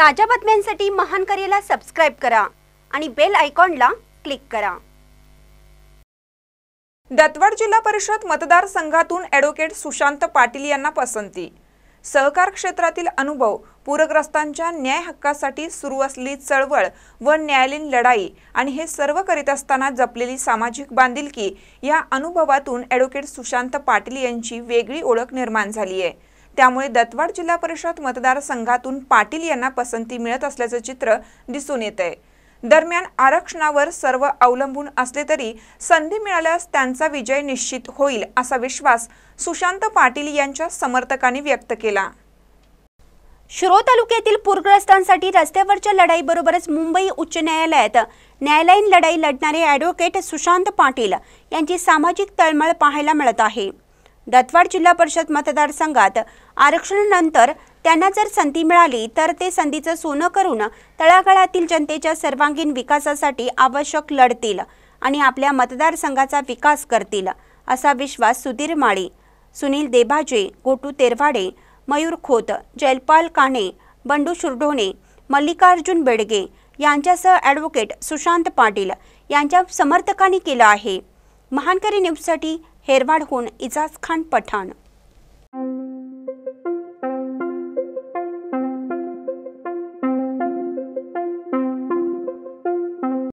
ताज्या बातम्यांसाठी महान करेला सबस्क्राईब करा आणि बेल आयकॉनला क्लिक करा दत्तवाड जिल्हा परिषद मतदारसंघातून ॲडव्होकेट सुशांत पाटील यांना पसंती सहकार क्षेत्रातील अनुभव पूरग्रस्तांच्या न्याय हक्कासाठी सुरू असलेली चळवळ व न्यायालयीन लढाई आणि हे सर्व करीत असताना जपलेली सामाजिक बांधिलकी या अनुभवातून ॲडव्होकेट सुशांत पाटील यांची वेगळी ओळख निर्माण झाली आहे त्यामुळे दत्तवाड जिल्हा परिषद मतदारसंघातून पाटील यांना पसंती मिळत असल्याचं चित्र दिसून येत आहे दरम्यान आरक्षणावर सर्व अवलंबून असले तरी संधी मिळाल्यास त्यांचा विजय निश्चित होईल असा विश्वास सुशांत पाटील यांच्या समर्थकांनी व्यक्त केला शिरो तालुक्यातील पूरग्रस्तांसाठी रस्त्यावरच्या लढाईबरोबरच मुंबई उच्च न्यायालयात न्यायालयीन लढाई लढणारे ॲडव्होकेट सुशांत पाटील यांची सामाजिक तळमळ पाहायला मिळत आहे दतवाड जिल्हा परिषद मतदारसंघात आरक्षणानंतर त्यांना जर संधी मिळाली तर ते संधीचं सोनं करून तळागाळातील जनतेच्या सर्वांगीण विकासासाठी आवश्यक लढतील आणि आपल्या मतदारसंघाचा विकास करतील असा विश्वास सुधीर माळी सुनील देभाजे गोटू तेरवाडे मयूर खोत जयपाल काणे बंडू शुरडोणे मल्लिकार्जुन बेडगे यांच्यासह ॲडव्होकेट सुशांत पाटील यांच्या समर्थकांनी केलं आहे महानकरी न्यूजसाठी हेरवाडहून इजाज खान पठाण